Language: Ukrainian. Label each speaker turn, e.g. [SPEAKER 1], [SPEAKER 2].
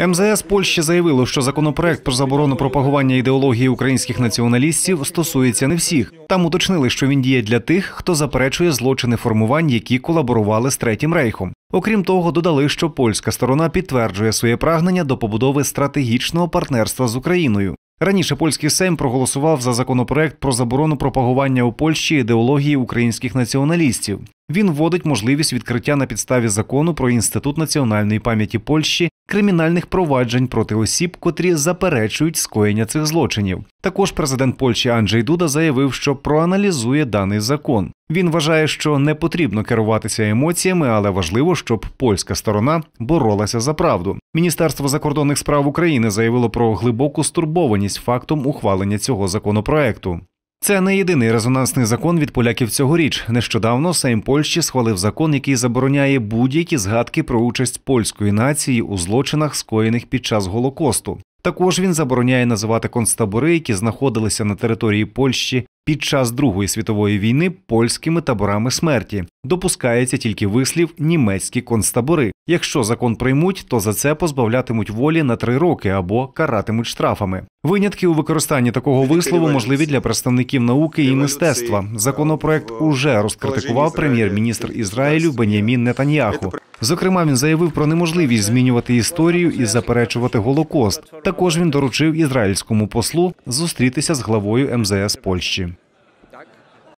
[SPEAKER 1] МЗС Польщі заявило, що законопроект про заборону пропагування ідеології українських націоналістів стосується не всіх. Там уточнили, що він діє для тих, хто заперечує злочини формувань, які колаборували з третім рейхом. Окрім того, додали, що польська сторона підтверджує своє прагнення до побудови стратегічного партнерства з Україною. Раніше польський Сейм проголосував за законопроект про заборону пропагування у Польщі ідеології українських націоналістів. Він вводить можливість відкриття на підставі закону про інститут національної пам'яті Польщі кримінальних проваджень проти осіб, котрі заперечують скоєння цих злочинів. Також президент Польщі Анджей Дуда заявив, що проаналізує даний закон. Він вважає, що не потрібно керуватися емоціями, але важливо, щоб польська сторона боролася за правду. Міністерство закордонних справ України заявило про глибоку стурбованість фактом ухвалення цього законопроекту. Це не єдиний резонансний закон від поляків цьогоріч. Нещодавно Сейм Польщі схвалив закон, який забороняє будь-які згадки про участь польської нації у злочинах, скоєних під час голокосту. Також він забороняє називати концтабори, які знаходилися на території Польщі під час Другої світової війни польськими таборами смерті. Допускається тільки вислів німецькі концтабори. Якщо закон приймуть, то за це позбавлятимуть волі на три роки або каратимуть штрафами. Винятки у використанні такого вислову можливі для представників науки і мистецтва. Законопроект уже розкритикував прем'єр-міністр Ізраїлю Бенямін Нетаньяху. Зокрема, він заявив про неможливість змінювати історію і заперечувати Голокост. Також він доручив ізраїльському послу зустрітися з главою МЗС Польщі.